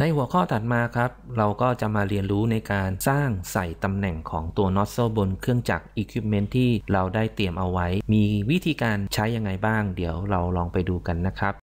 ในหัวข้อถัดมาครับ เราก็จะมาเรียนรู้ในการสร้างใส่ตำแหน่งของตัวน็อตโซบนเครื่องจักร Equipment ที่เราได้เตรียมเอาไว้ มีวิธีการใช้ยังไงบ้างเดี๋ยวเราลองไปดูกันนะครับ